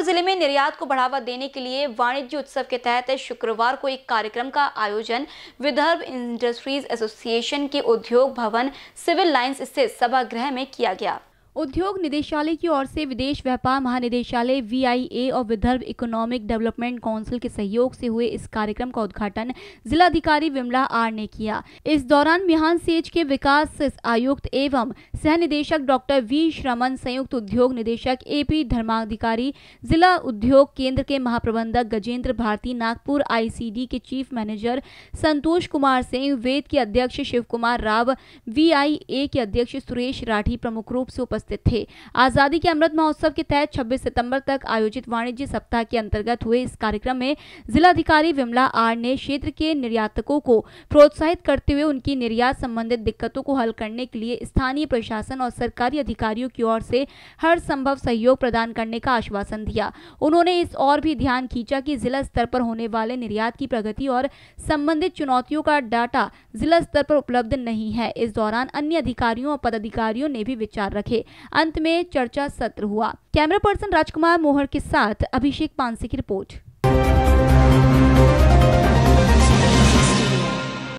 जयपुर जिले में निर्यात को बढ़ावा देने के लिए वाणिज्य उत्सव के तहत शुक्रवार को एक कार्यक्रम का आयोजन विदर्भ इंडस्ट्रीज एसोसिएशन के उद्योग भवन सिविल लाइन्स स्थित सभागृह में किया गया उद्योग निदेशालय की ओर से विदेश व्यापार महानिदेशालय वीआईए और विदर्भ इकोनॉमिक डेवलपमेंट काउंसिल के सहयोग से हुए इस कार्यक्रम का उद्घाटन जिलाधिकारी विमला आर ने किया इस दौरान मिहान सेज के विकास आयुक्त एवं सह निदेशक डॉक्टर वी श्रमन संयुक्त उद्योग निदेशक ए पी धर्माधिकारी जिला उद्योग केंद्र के महाप्रबंधक गजेंद्र भारती नागपुर आई के चीफ मैनेजर संतोष कुमार सिंह वेद के अध्यक्ष शिव कुमार राव वी के अध्यक्ष सुरेश राठी प्रमुख रूप से उपस्थित उपस्थित थे आज़ादी के अमृत महोत्सव के तहत 26 सितंबर तक आयोजित वाणिज्य सप्ताह के अंतर्गत हुए इस कार्यक्रम में जिलाधिकारी विमला आर ने क्षेत्र के निर्यातकों को प्रोत्साहित करते हुए उनकी निर्यात संबंधित दिक्कतों को हल करने के लिए स्थानीय प्रशासन और सरकारी अधिकारियों की ओर से हर संभव सहयोग प्रदान करने का आश्वासन दिया उन्होंने इस और भी ध्यान खींचा की जिला स्तर पर होने वाले निर्यात की प्रगति और संबंधित चुनौतियों का डाटा जिला स्तर पर उपलब्ध नहीं है इस दौरान अन्य अधिकारियों और पदाधिकारियों ने भी विचार रखे अंत में चर्चा सत्र हुआ कैमरा पर्सन राजकुमार मोहर के साथ अभिषेक पांसे की रिपोर्ट